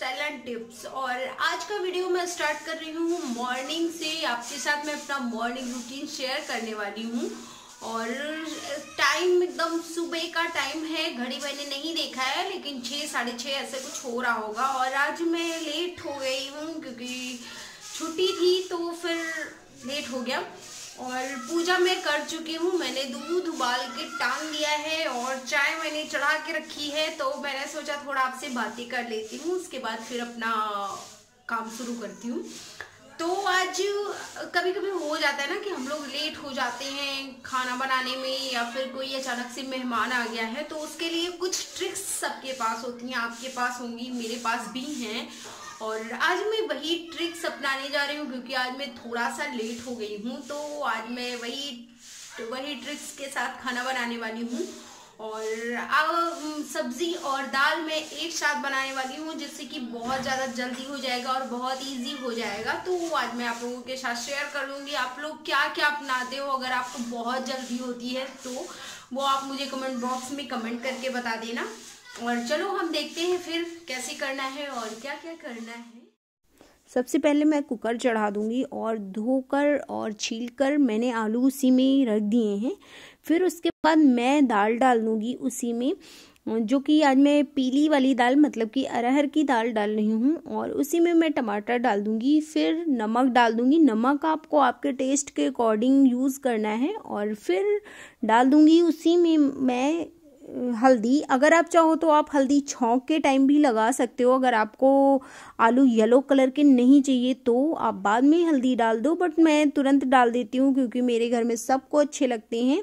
style and tips और आज का वीडियो मैं स्टार्ट कर रही हूँ मॉर्निंग से आपके साथ मैं अपना मॉर्निंग रूटीन शेयर करने वाली हूँ और टाइम एकदम सुबह का टाइम है घड़ी मैंने नहीं देखा है लेकिन छः साढ़े छः ऐसे कुछ हो रहा होगा और आज मैं लेट हो गई हूँ क्योंकि छुट्टी थी तो फिर लेट हो गया और पूजा मैं कर चुकी हूँ मैंने दूध उबाल के टांग दिया है और चाय मैंने चढ़ा के रखी है तो मैंने सोचा थोड़ा आपसे बातें कर लेती हूँ उसके बाद फिर अपना काम शुरू करती हूँ तो आज कभी कभी हो जाता है ना कि हम लोग लेट हो जाते हैं खाना बनाने में या फिर कोई अचानक से मेहमान आ गया है तो उसके लिए कुछ ट्रिक्स सबके पास होती हैं आपके पास होंगी मेरे पास भी हैं और आज मैं वही ट्रिक्स अपनाने जा रही हूँ क्योंकि आज मैं थोड़ा सा लेट हो गई हूँ तो आज मैं वही वही ट्रिक्स के साथ खाना बनाने वाली हूँ और अब सब्ज़ी और दाल मैं एक साथ बनाने वाली हूँ जिससे कि बहुत ज़्यादा जल्दी हो जाएगा और बहुत इजी हो जाएगा तो आज मैं आप लोगों के साथ शेयर कर लूँगी आप लोग क्या क्या अपनाते हो अगर आपको बहुत जल्दी होती है तो वो आप मुझे कमेंट बॉक्स में कमेंट करके बता देना और चलो हम देखते हैं फिर कैसे करना है और क्या क्या करना है सबसे पहले मैं कुकर चढ़ा दूंगी और धोकर और छीलकर मैंने आलू उसी में रख दिए हैं फिर उसके बाद मैं दाल डाल दूंगी उसी में जो कि आज मैं पीली वाली दाल मतलब कि अरहर की दाल डाल रही हूँ और उसी में मैं टमाटर डाल दूंगी फिर नमक डाल दूंगी नमक आपको आपके टेस्ट के अकॉर्डिंग यूज़ करना है और फिर डाल दूंगी उसी में मैं हल्दी अगर आप चाहो तो आप हल्दी छोंक के टाइम भी लगा सकते हो अगर आपको आलू येलो कलर के नहीं चाहिए तो आप बाद में हल्दी डाल दो बट मैं तुरंत डाल देती हूँ क्योंकि मेरे घर में सबको अच्छे लगते हैं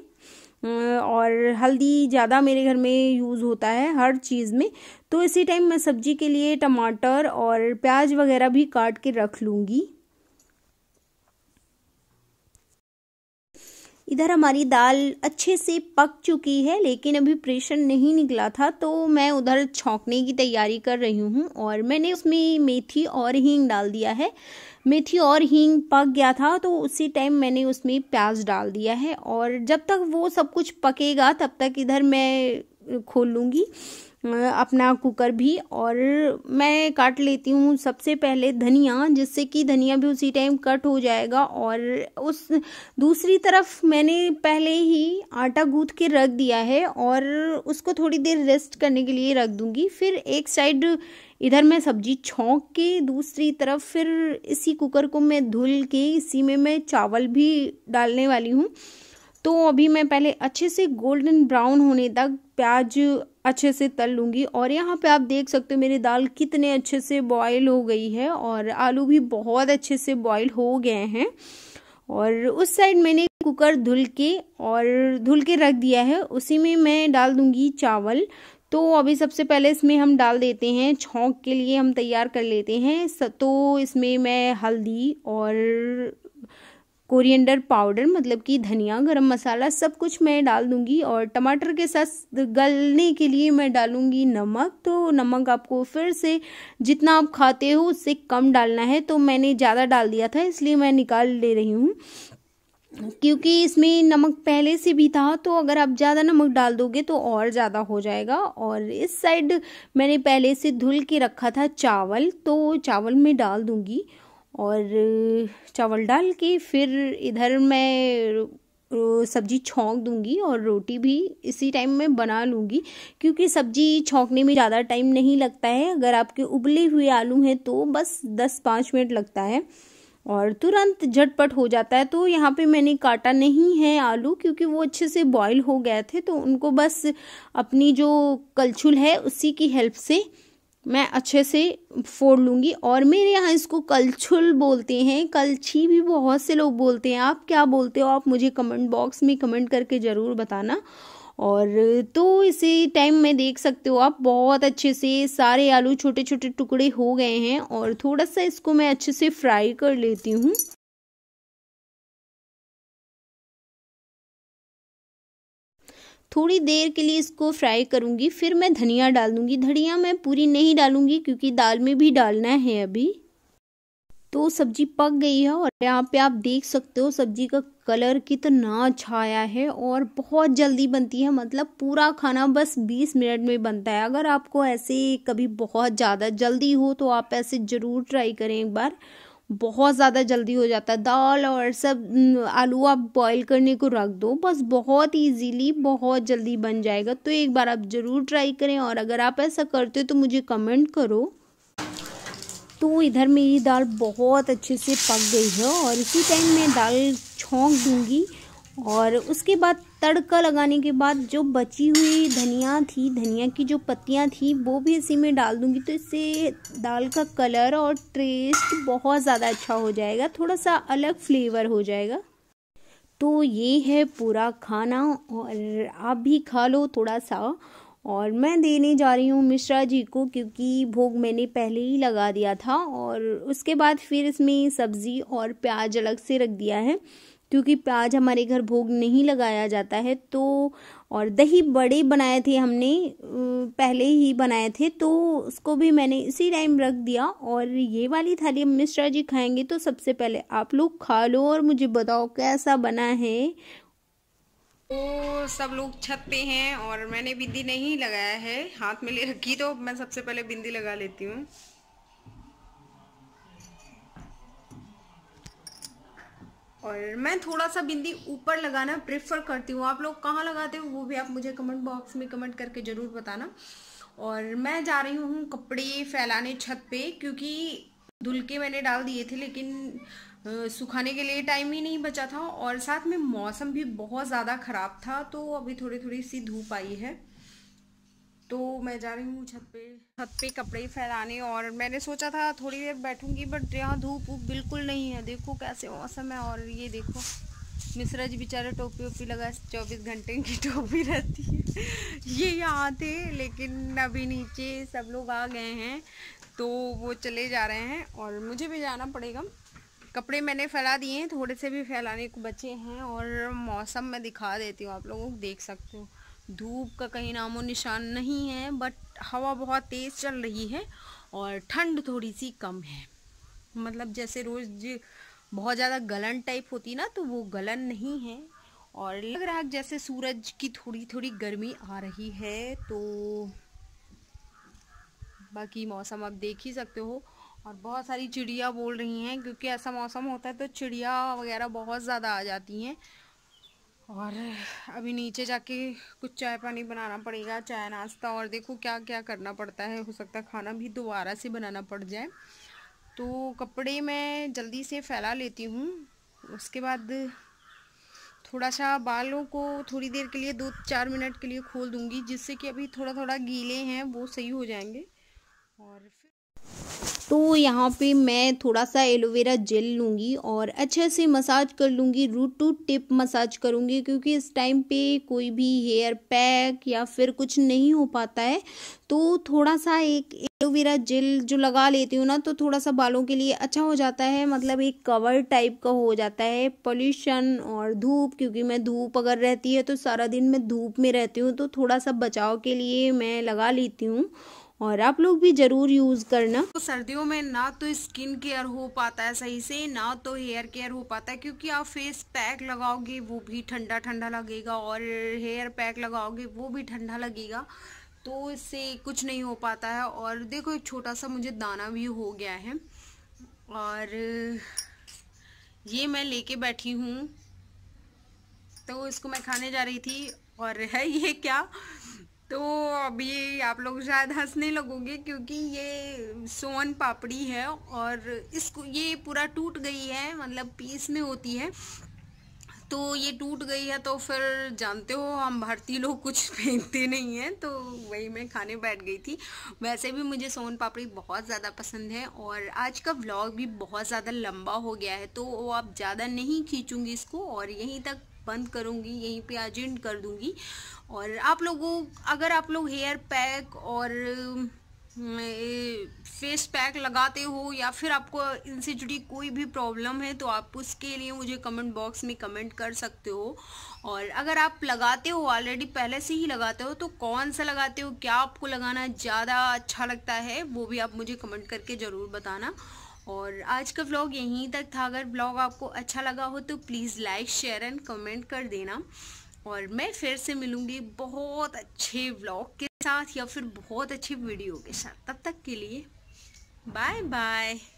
अं, और हल्दी ज़्यादा मेरे घर में यूज़ होता है हर चीज़ में तो इसी टाइम मैं सब्जी के लिए टमाटर और प्याज वगैरह भी काट के रख लूँगी इधर हमारी दाल अच्छे से पक चुकी है लेकिन अभी प्रेशर नहीं निकला था तो मैं उधर छोंकने की तैयारी कर रही हूँ और मैंने उसमें मेथी और हींग डाल दिया है मेथी और हींग पक गया था तो उसी टाइम मैंने उसमें प्याज डाल दिया है और जब तक वो सब कुछ पकेगा तब तक इधर मैं खोल लूँगी अपना कुकर भी और मैं काट लेती हूँ सबसे पहले धनिया जिससे कि धनिया भी उसी टाइम कट हो जाएगा और उस दूसरी तरफ मैंने पहले ही आटा गूंथ के रख दिया है और उसको थोड़ी देर रेस्ट करने के लिए रख दूँगी फिर एक साइड इधर मैं सब्जी छोंक के दूसरी तरफ फिर इसी कुकर को मैं धुल के इसी में मैं चावल भी डालने वाली हूँ तो अभी मैं पहले अच्छे से गोल्डन ब्राउन होने तक प्याज अच्छे से तल लूँगी और यहाँ पे आप देख सकते हो मेरी दाल कितने अच्छे से बॉयल हो गई है और आलू भी बहुत अच्छे से बॉयल हो गए हैं और उस साइड मैंने कुकर धुल के और धुल के रख दिया है उसी में मैं डाल दूँगी चावल तो अभी सबसे पहले इसमें हम डाल देते हैं छोंक के लिए हम तैयार कर लेते हैं तो इसमें मैं हल्दी और कोरिएंडर पाउडर मतलब कि धनिया गरम मसाला सब कुछ मैं डाल दूंगी और टमाटर के साथ गलने के लिए मैं डालूंगी नमक तो नमक आपको फिर से जितना आप खाते हो उससे कम डालना है तो मैंने ज़्यादा डाल दिया था इसलिए मैं निकाल ले रही हूँ क्योंकि इसमें नमक पहले से भी था तो अगर आप ज़्यादा नमक डाल दोगे तो और ज़्यादा हो जाएगा और इस साइड मैंने पहले से धुल के रखा था चावल तो चावल में डाल दूंगी और चावल डाल के फिर इधर मैं सब्जी छोंक दूंगी और रोटी भी इसी टाइम में बना लूँगी क्योंकि सब्जी छोंकने में ज़्यादा टाइम नहीं लगता है अगर आपके उबले हुए आलू हैं तो बस दस पाँच मिनट लगता है और तुरंत झटपट हो जाता है तो यहाँ पे मैंने काटा नहीं है आलू क्योंकि वो अच्छे से बॉईल हो गए थे तो उनको बस अपनी जो कलछुल है उसी की हेल्प से मैं अच्छे से फोड़ लूँगी और मेरे यहाँ इसको कलछुल बोलते हैं कलछी भी बहुत से लोग बोलते हैं आप क्या बोलते हो आप मुझे कमेंट बॉक्स में कमेंट करके ज़रूर बताना और तो इसी टाइम में देख सकते हो आप बहुत अच्छे से सारे आलू छोटे छोटे टुकड़े हो गए हैं और थोड़ा सा इसको मैं अच्छे से फ्राई कर लेती हूँ थोड़ी देर के लिए इसको फ्राई करूँगी फिर मैं धनिया डाल दूँगी धनिया मैं पूरी नहीं डालूँगी क्योंकि दाल में भी डालना है अभी तो सब्जी पक गई है और यहाँ पे आप देख सकते हो सब्जी का कलर कितना अच्छा आया है और बहुत जल्दी बनती है मतलब पूरा खाना बस 20 मिनट में बनता है अगर आपको ऐसे कभी बहुत ज़्यादा जल्दी हो तो आप ऐसे ज़रूर ट्राई करें एक बार बहुत ज़्यादा जल्दी हो जाता है दाल और सब आलू आप बॉईल करने को रख दो बस बहुत इजीली बहुत जल्दी बन जाएगा तो एक बार आप ज़रूर ट्राई करें और अगर आप ऐसा करते हो तो मुझे कमेंट करो तो इधर मेरी दाल बहुत अच्छे से पक गई है और इसी टाइम मैं दाल छोंक दूँगी और उसके बाद तड़का लगाने के बाद जो बची हुई धनिया थी धनिया की जो पत्तियाँ थी वो भी इसी में डाल दूँगी तो इससे दाल का कलर और टेस्ट बहुत ज़्यादा अच्छा हो जाएगा थोड़ा सा अलग फ्लेवर हो जाएगा तो ये है पूरा खाना और आप भी खा लो थोड़ा सा और मैं देने जा रही हूँ मिश्रा जी को क्योंकि भोग मैंने पहले ही लगा दिया था और उसके बाद फिर इसमें सब्ज़ी और प्याज अलग से रख दिया है क्योंकि प्याज हमारे घर भोग नहीं लगाया जाता है तो और दही बड़े बनाए थे हमने पहले ही बनाए थे तो उसको भी मैंने इसी टाइम रख दिया और ये वाली थाली मिश्रा जी खाएंगे तो सबसे पहले आप लोग खा लो और मुझे बताओ कैसा बना है वो तो सब लोग छत पे हैं और मैंने बिंदी नहीं लगाया है हाथ में ले रखी तो मैं सबसे पहले बिंदी लगा लेती हूँ और मैं थोड़ा सा बिंदी ऊपर लगाना प्रेफर करती हूँ आप लोग कहाँ लगाते हो वो भी आप मुझे कमेंट बॉक्स में कमेंट करके ज़रूर बताना और मैं जा रही हूँ कपड़े फैलाने छत पे क्योंकि धुल के मैंने डाल दिए थे लेकिन सुखाने के लिए टाइम ही नहीं बचा था और साथ में मौसम भी बहुत ज़्यादा ख़राब था तो अभी थोड़ी थोड़ी सी धूप आई है तो मैं जा रही हूँ छत पे छत पे कपड़े फैलाने और मैंने सोचा था थोड़ी देर बैठूंगी बट यहाँ धूप वूप बिल्कुल नहीं है देखो कैसे मौसम है और ये देखो मिश्रा जी बेचारे टोपी वोपी लगा चौबीस घंटे की टोपी रहती है ये यहाँ थे लेकिन अभी नीचे सब लोग आ गए हैं तो वो चले जा रहे हैं और मुझे भी जाना पड़ेगा कपड़े मैंने फैला दिए हैं थोड़े से भी फैलाने को बचे हैं और मौसम मैं दिखा देती हूँ आप लोगों को देख सकते हो धूप का कहीं नामो निशान नहीं है बट हवा बहुत तेज़ चल रही है और ठंड थोड़ी सी कम है मतलब जैसे रोज़ बहुत ज़्यादा गलन टाइप होती ना तो वो गलन नहीं है और लग रहा है जैसे सूरज की थोड़ी थोड़ी गर्मी आ रही है तो बाकी मौसम आप देख ही सकते हो और बहुत सारी चिड़िया बोल रही हैं क्योंकि ऐसा मौसम होता है तो चिड़िया वगैरह बहुत ज़्यादा आ जाती हैं और अभी नीचे जाके कुछ चाय पानी बनाना पड़ेगा चाय नाश्ता और देखो क्या क्या करना पड़ता है हो सकता है खाना भी दोबारा से बनाना पड़ जाए तो कपड़े मैं जल्दी से फैला लेती हूँ उसके बाद थोड़ा सा बालों को थोड़ी देर के लिए दो चार मिनट के लिए खोल दूँगी जिससे कि अभी थोड़ा थोड़ा गीले हैं वो सही हो जाएंगे और तो यहाँ पे मैं थोड़ा सा एलोवेरा जेल लूँगी और अच्छे से मसाज कर लूँगी रूट टू टिप मसाज करूँगी क्योंकि इस टाइम पे कोई भी हेयर पैक या फिर कुछ नहीं हो पाता है तो थोड़ा सा एक एलोवेरा जेल जो लगा लेती हूँ ना तो थोड़ा सा बालों के लिए अच्छा हो जाता है मतलब एक कवर टाइप का हो जाता है पॉल्यूशन और धूप क्योंकि मैं धूप अगर रहती है तो सारा दिन मैं धूप में रहती हूँ तो थोड़ा सा बचाव के लिए मैं लगा लेती हूँ और आप लोग भी ज़रूर यूज़ करना तो सर्दियों में ना तो स्किन केयर हो पाता है सही से ना तो हेयर केयर हो पाता है क्योंकि आप फेस पैक लगाओगे वो भी ठंडा ठंडा लगेगा और हेयर पैक लगाओगे वो भी ठंडा लगेगा तो इससे कुछ नहीं हो पाता है और देखो एक छोटा सा मुझे दाना भी हो गया है और ये मैं लेके बैठी हूँ तो इसको मैं खाने जा रही थी और है ये क्या तो अभी आप लोग शायद हंसने लगोगे क्योंकि ये सोन पापड़ी है और इसको ये पूरा टूट गई है मतलब पीस में होती है तो ये टूट गई है तो फिर जानते हो हम भारतीय लोग कुछ फेंकते नहीं हैं तो वही मैं खाने बैठ गई थी वैसे भी मुझे सोन पापड़ी बहुत ज़्यादा पसंद है और आज का व्लॉग भी बहुत ज़्यादा लंबा हो गया है तो वो आप ज़्यादा नहीं खींचूंगी इसको और यहीं तक बंद करूँगी यहीं पे आज एंड कर दूँगी और आप लोगों अगर आप लोग हेयर पैक और फेस पैक लगाते हो या फिर आपको इनसे जुड़ी कोई भी प्रॉब्लम है तो आप उसके लिए मुझे कमेंट बॉक्स में कमेंट कर सकते हो और अगर आप लगाते हो ऑलरेडी पहले से ही लगाते हो तो कौन सा लगाते हो क्या आपको लगाना ज़्यादा अच्छा लगता है वो भी आप मुझे कमेंट करके ज़रूर बताना और आज का व्लॉग यहीं तक था अगर व्लॉग आपको अच्छा लगा हो तो please like share and comment कर देना और मैं फिर से मिलूँगी बहुत अच्छे व्लॉग के साथ या फिर बहुत अच्छी वीडियो के साथ तब तक के लिए बाय बाय